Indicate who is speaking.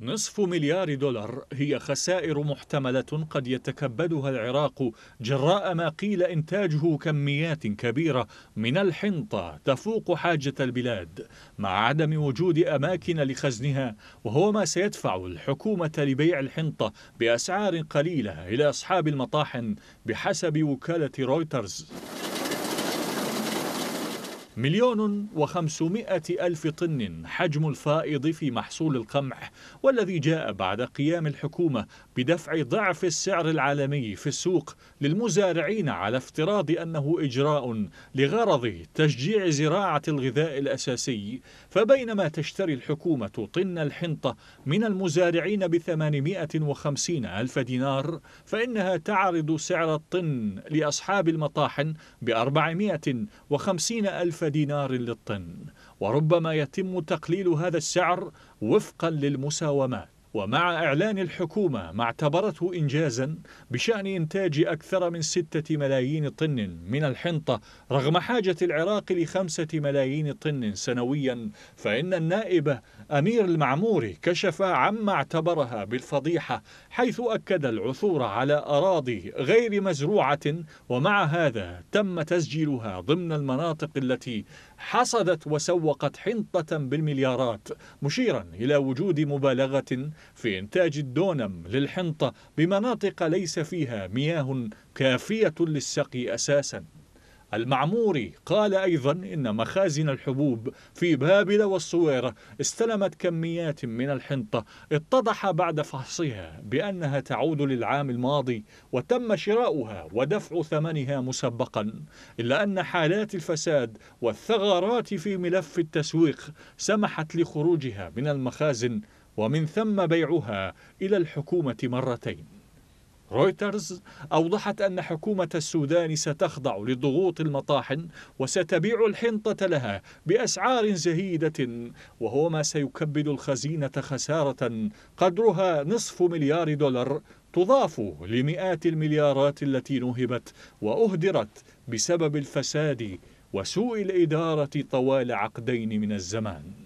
Speaker 1: نصف مليار دولار هي خسائر محتملة قد يتكبدها العراق جراء ما قيل إنتاجه كميات كبيرة من الحنطة تفوق حاجة البلاد مع عدم وجود أماكن لخزنها وهو ما سيدفع الحكومة لبيع الحنطة بأسعار قليلة إلى أصحاب المطاحن بحسب وكالة رويترز مليون وخمسمائة ألف طن حجم الفائض في محصول القمح والذي جاء بعد قيام الحكومة بدفع ضعف السعر العالمي في السوق للمزارعين على افتراض أنه إجراء لغرض تشجيع زراعة الغذاء الأساسي فبينما تشتري الحكومة طن الحنطة من المزارعين بثمانمائة وخمسين ألف دينار فإنها تعرض سعر الطن لأصحاب المطاحن بأربعمائة وخمسين ألف دينار للطن وربما يتم تقليل هذا السعر وفقا للمساومات ومع إعلان الحكومة ما اعتبرته إنجازا بشأن إنتاج أكثر من ستة ملايين طن من الحنطة رغم حاجة العراق لخمسة ملايين طن سنويا فإن النائب أمير المعموري كشف عما اعتبرها بالفضيحة حيث أكد العثور على أراضي غير مزروعة ومع هذا تم تسجيلها ضمن المناطق التي حصدت وسوقت حنطة بالمليارات مشيرا إلى وجود مبالغة في إنتاج الدونم للحنطة بمناطق ليس فيها مياه كافية للسقي أساساً المعموري قال أيضا إن مخازن الحبوب في بابل والصويرة استلمت كميات من الحنطة اتضح بعد فحصها بأنها تعود للعام الماضي وتم شراؤها ودفع ثمنها مسبقا إلا أن حالات الفساد والثغرات في ملف التسويق سمحت لخروجها من المخازن ومن ثم بيعها إلى الحكومة مرتين رويترز أوضحت أن حكومة السودان ستخضع لضغوط المطاحن وستبيع الحنطة لها بأسعار زهيدة وهو ما سيكبد الخزينة خسارة قدرها نصف مليار دولار تضاف لمئات المليارات التي نهبت وأهدرت بسبب الفساد وسوء الإدارة طوال عقدين من الزمان